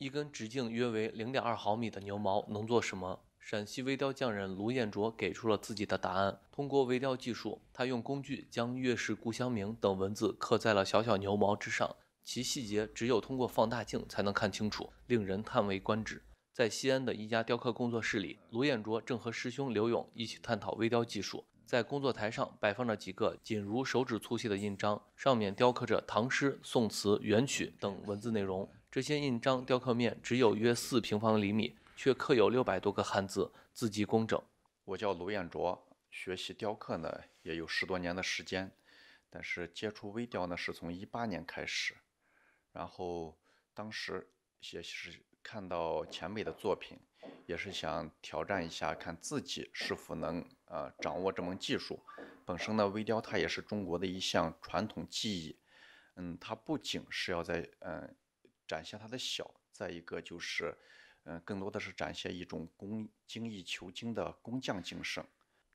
一根直径约为零点二毫米的牛毛能做什么？陕西微雕匠人卢彦卓给出了自己的答案。通过微雕技术，他用工具将“月是故乡明”等文字刻在了小小牛毛之上，其细节只有通过放大镜才能看清楚，令人叹为观止。在西安的一家雕刻工作室里，卢彦卓正和师兄刘勇一起探讨微雕技术。在工作台上摆放着几个仅如手指粗细的印章，上面雕刻着唐诗、宋词、元曲等文字内容。这些印章雕刻面只有约四平方厘米，却刻有六百多个汉字，字迹工整。我叫卢彦卓，学习雕刻呢也有十多年的时间，但是接触微雕呢是从一八年开始。然后当时也是看到前辈的作品，也是想挑战一下，看自己是否能呃掌握这门技术。本身呢，微雕它也是中国的一项传统技艺，嗯，它不仅是要在嗯。展现它的小，再一个就是，嗯，更多的是展现一种工精益求精的工匠精神。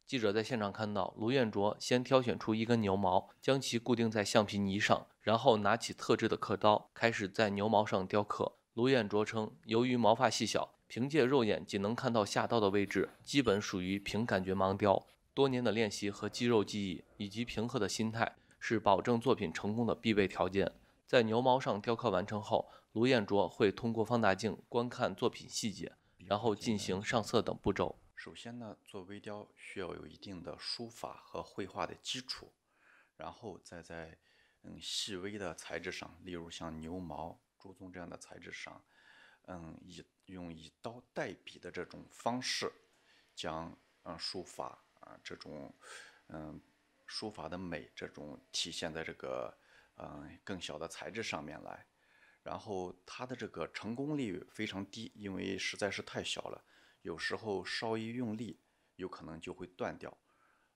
记者在现场看到，卢彦卓先挑选出一根牛毛，将其固定在橡皮泥上，然后拿起特制的刻刀，开始在牛毛上雕刻。卢彦卓称，由于毛发细小，凭借肉眼仅能看到下刀的位置，基本属于凭感觉盲雕。多年的练习和肌肉记忆，以及平和的心态，是保证作品成功的必备条件。在牛毛上雕刻完成后，卢彦卓会通过放大镜观看作品细节，然后进行上色等步骤。首先呢，做微雕需要有一定的书法和绘画的基础，然后再在嗯细微的材质上，例如像牛毛、竹棕这样的材质上，嗯，以用以刀代笔的这种方式，将嗯书法啊这种嗯书法的美这种体现在这个。嗯，更小的材质上面来，然后它的这个成功率非常低，因为实在是太小了，有时候稍一用力，有可能就会断掉。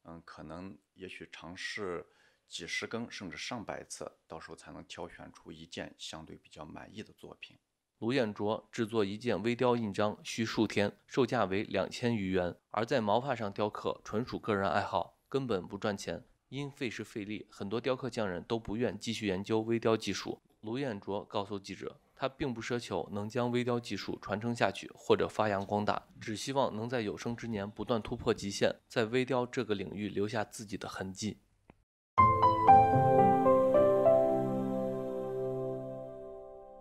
嗯，可能也许尝试几十根甚至上百次，到时候才能挑选出一件相对比较满意的作品。卢彦卓制作一件微雕印章需数天，售价为两千余元。而在毛发上雕刻纯属个人爱好，根本不赚钱。因费时费力，很多雕刻匠人都不愿继续研究微雕技术。卢彦卓告诉记者，他并不奢求能将微雕技术传承下去或者发扬光大，只希望能在有生之年不断突破极限，在微雕这个领域留下自己的痕迹。